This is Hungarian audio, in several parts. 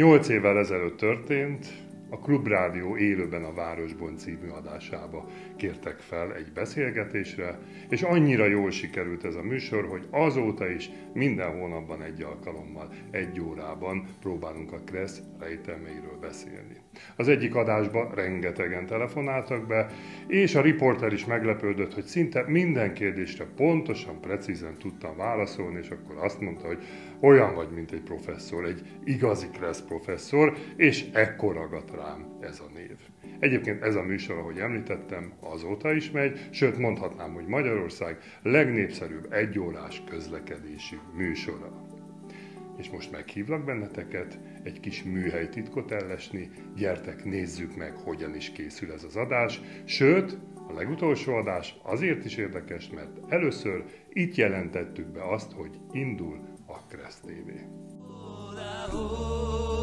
Nyolc évvel ezelőtt történt, a Klubrádió élőben a Városban című adásába kértek fel egy beszélgetésre, és annyira jól sikerült ez a műsor, hogy azóta is minden hónapban egy alkalommal, egy órában próbálunk a Kressz rejtelmeiről beszélni. Az egyik adásban rengetegen telefonáltak be, és a riporter is meglepődött, hogy szinte minden kérdésre pontosan, precízen tudtam válaszolni, és akkor azt mondta, hogy olyan vagy, mint egy professzor, egy igazi Kressz professzor, és ekkor ragadt Ádám ez a név. Egyébként ez a műsor, ahogy említettem, azóta is megy, sőt mondhatnám, hogy Magyarország legnépszerűbb egyórás közlekedési műsora. És most meghívlak benneteket egy kis műhely titkot ellesni, gyertek nézzük meg, hogyan is készül ez az adás, sőt, a legutolsó adás azért is érdekes, mert először itt jelentettük be azt, hogy indul a Kressz TV. Oh,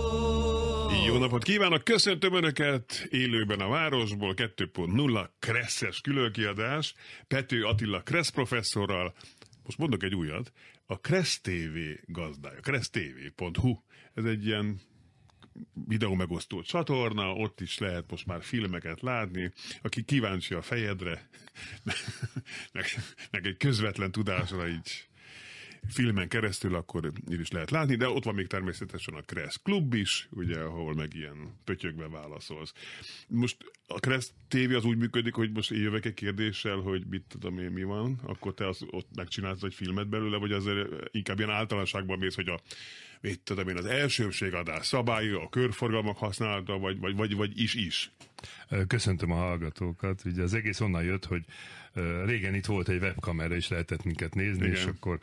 jó napot kívánok! Köszöntöm Önöket élőben a városból 2.0 Kresszes különkiadás Pető Attila Kressz professzorral. Most mondok egy újat. A Kressz TV gazdája, kressztv.hu. Ez egy ilyen videó megosztó csatorna, ott is lehet most már filmeket látni, aki kíváncsi a fejedre, meg, meg egy közvetlen tudásra így filmen keresztül, akkor így is lehet látni, de ott van még természetesen a Kressz Klub is, ugye, ahol meg ilyen pötyögve válaszolsz. Most a Kressz TV az úgy működik, hogy most jövök egy kérdéssel, hogy mit tudom én, mi van, akkor te az, ott megcsinálsz egy filmet belőle, vagy azért inkább ilyen általánosságban mész, hogy a, mit tudom én, az elsőbségadás szabályi, a körforgalmak használata, vagy, vagy, vagy, vagy is is. Köszöntöm a hallgatókat. Ugye az egész onnan jött, hogy régen itt volt egy webkamera, és lehetett minket nézni, Igen. és akkor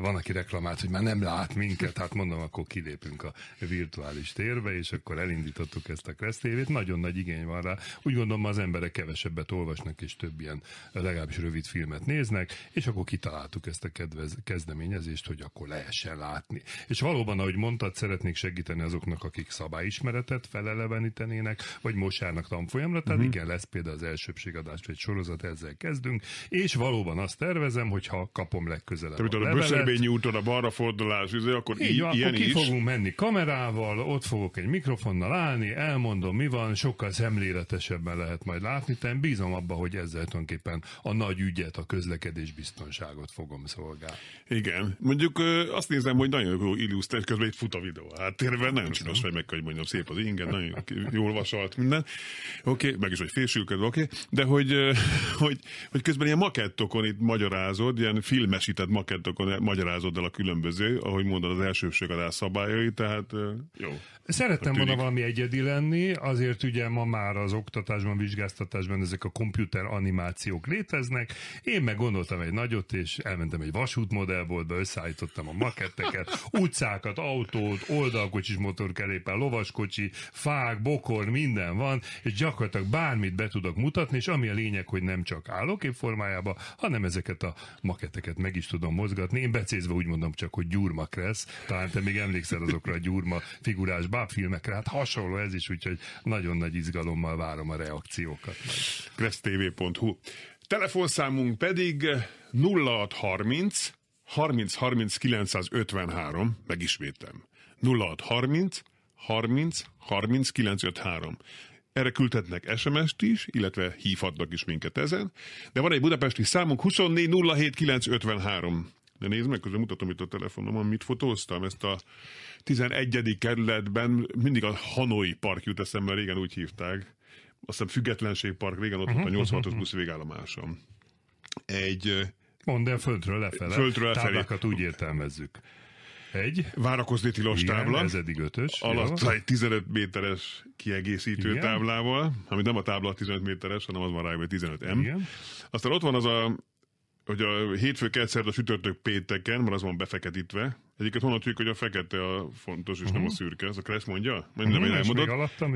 van, aki reklamált, hogy már nem lát minket, hát mondom, akkor kilépünk a virtuális térbe, és akkor elindítottuk ezt a Kressz tévét. Nagyon nagy igény van rá. Úgy gondolom, az emberek kevesebbet olvasnak, és több ilyen legalábbis rövid filmet néznek, és akkor kitaláltuk ezt a kedvez, kezdeményezést, hogy akkor lehessen látni. És valóban, ahogy mondtad, szeretnék segíteni azoknak, akik szabályismeretet felelevenítenének, vagy mosárnak tanfolyamra, tehát uh-huh. igen, lesz például az elsőbségadás, vagy sorozat, ezzel kezdünk, és valóban azt tervezem, hogy ha kapom legközelebb. Vösörbényi úton a balra fordulás, izé, akkor így, így van, ilyen akkor ki is. fogunk menni kamerával, ott fogok egy mikrofonnal állni, elmondom mi van, sokkal szemléletesebben lehet majd látni, tehát bízom abba, hogy ezzel tulajdonképpen a nagy ügyet, a közlekedés biztonságot fogom szolgálni. Igen. Mondjuk azt nézem, hogy nagyon jó illusztrál, közben itt fut a videó hát háttérben, nagyon csinos vagy meg, hogy mondjam, szép az ingen, nagyon jól vasalt minden. Oké, okay, meg is, hogy félsülködve, oké, okay. de hogy, hogy, hogy közben ilyen makettokon itt magyarázod, ilyen filmesített makettokon akkor magyarázod el a különböző, ahogy mondod, az adás szabályai, tehát jó. Szerettem volna valami egyedi lenni, azért ugye ma már az oktatásban, vizsgáztatásban ezek a komputer animációk léteznek. Én meg gondoltam egy nagyot, és elmentem egy vasútmodellboltba, összeállítottam a maketteket, utcákat, autót, oldalkocsis motorkerépen, lovaskocsi, fák, bokor, minden van, és gyakorlatilag bármit be tudok mutatni, és ami a lényeg, hogy nem csak állóképformájában, hanem ezeket a maketteket meg is tudom mozgatni én becézve úgy mondom csak, hogy Gyurma Kressz, talán te még emlékszel azokra a Gyurma figurás bábfilmekre, hát hasonló ez is, úgyhogy nagyon nagy izgalommal várom a reakciókat. Kressztv.hu Telefonszámunk pedig 0630 30 30 953, megismétlem, 0630 30 30 953. Erre küldhetnek SMS-t is, illetve hívhatnak is minket ezen. De van egy budapesti számunk 24 07 953. De nézd meg, közben mutatom itt a telefonomon, mit fotóztam. Ezt a 11. kerületben mindig a Hanoi Park jut eszembe, régen úgy hívták. Azt hiszem park, régen ott, uh-huh, ott a 86-os mhm, mhm, mhm. busz végállomásom. Egy... Mondd el földről lefele. Földről lefelé. Táblákat úgy értelmezzük. Egy. Várakozni tilos Igen, tábla. Ez eddig ötös. Alatt, egy 15 méteres kiegészítő Igen. táblával, ami nem a tábla 15 méteres, hanem az van rá, hogy 15 M. Igen. Aztán ott van az a hogy a hétfő, kedd, a sütörtök pénteken, mert az van befeketítve, Egyiket honnan tudjuk, hogy a fekete a fontos, és uh-huh. nem mhm. a szürke? Ez a Kressz mondja? Majd nem, mhm, nem, nem elmondod.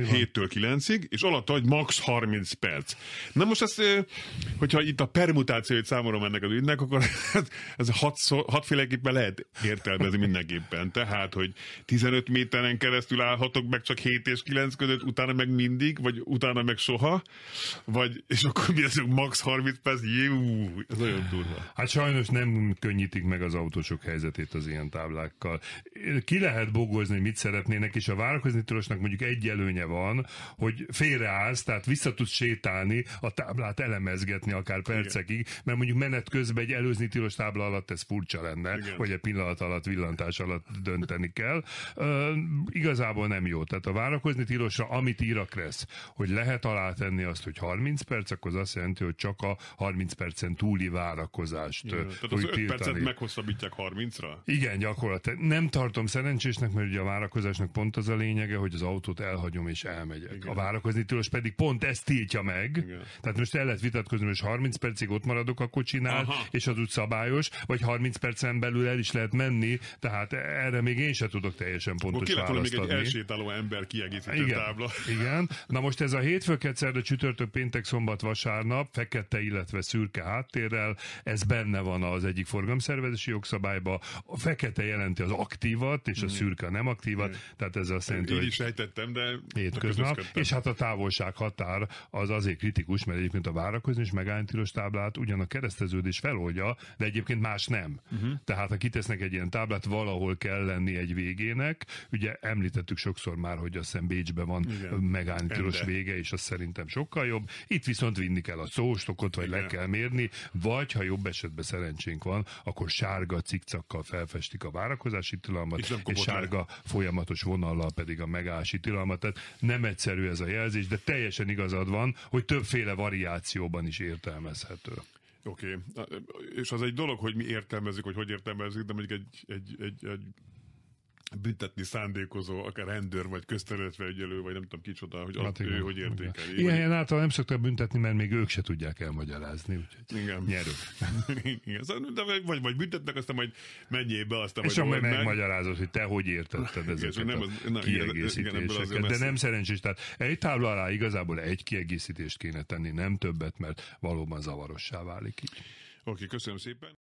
7-től 9-ig, és alatta egy max 30 perc. Na most ez, hogyha itt a permutációit számolom ennek az ügynek, akkor ez, ez hat, hatféleképpen lehet értelmezni mindenképpen. Tehát, hogy 15 méteren keresztül állhatok meg csak 7 és 9 között, utána meg mindig, vagy utána meg soha, vagy, és akkor mi ez max 30 perc? Jú, ez nagyon durva. Hát sajnos nem könnyítik meg az autósok helyzetét az ilyen távol táblákkal. Ki lehet bogozni, mit szeretnének, és a várakozni tudósnak mondjuk egy előnye van, hogy félreállsz, tehát vissza tudsz sétálni, a táblát elemezgetni akár percekig, Igen. mert mondjuk menet közben egy előzni tilos tábla alatt ez furcsa lenne, Igen. hogy egy pillanat alatt, villantás alatt dönteni kell. Uh, igazából nem jó. Tehát a várakozni tilosra, amit ír a Kressz, hogy lehet alátenni azt, hogy 30 perc, akkor az azt jelenti, hogy csak a 30 percen túli várakozást. Igen. Tehát az 5 percet meghosszabbítják 30-ra? Igen, gyakorlatilag gyakorlatilag nem tartom szerencsésnek, mert ugye a várakozásnak pont az a lényege, hogy az autót elhagyom és elmegyek. Igen. A várakozni tilos pedig pont ezt tiltja meg. Igen. Tehát most el lehet vitatkozni, hogy 30 percig ott maradok a kocsinál, Aha. és az úgy szabályos, vagy 30 percen belül el is lehet menni, tehát erre még én sem tudok teljesen pontos Akkor választ még egy elsétáló ember kiegészítő igen, tábla. Igen. Na most ez a kedszer, a csütörtök péntek szombat vasárnap fekete, illetve szürke háttérrel, ez benne van az egyik forgalomszervezési jogszabályba. A fekete jelenti az aktívat, és a hmm. szürke nem aktívat, hmm. tehát ez azt jelenti, hogy... Így is sejtettem, de... Hétköznap, és hát a távolság határ az azért kritikus, mert egyébként a várakozni és megállni táblát ugyan a kereszteződés feloldja, de egyébként más nem. Uh-huh. Tehát ha kitesznek egy ilyen táblát, valahol kell lenni egy végének. Ugye említettük sokszor már, hogy a szem Bécsben van megállni vége, és az szerintem sokkal jobb. Itt viszont vinni kell a szóstokot, vagy Igen. le kell mérni, vagy ha jobb esetben szerencsénk van, akkor sárga cikcakkal felfestik a várakozási tilalmat, és, és sárga meg. folyamatos vonallal pedig a megállási tilalmat. Tehát nem egyszerű ez a jelzés, de teljesen igazad van, hogy többféle variációban is értelmezhető. Oké, okay. és az egy dolog, hogy mi értelmezzük, hogy hogy értelmezzük, de mondjuk egy, egy, egy, egy büntetni szándékozó, akár rendőr, vagy közterületfelügyelő, vagy nem tudom kicsoda, hogy hát igen, ő hogy értékeli. Ilyen helyen általában nem szoktak büntetni, mert még ők se tudják elmagyarázni, úgyhogy igen. nyerünk. igen. Szóval, de vagy, vagy büntetnek, aztán majd menjél be, aztán és majd... És megmagyarázod, hogy te hogy értetted szóval ezeket igen, a nem, az, na, kiegészítéseket. Igen, de nem szerencsés, tehát egy tábla alá igazából egy kiegészítést kéne tenni, nem többet, mert valóban zavarossá válik így. Oké, okay, köszönöm szépen.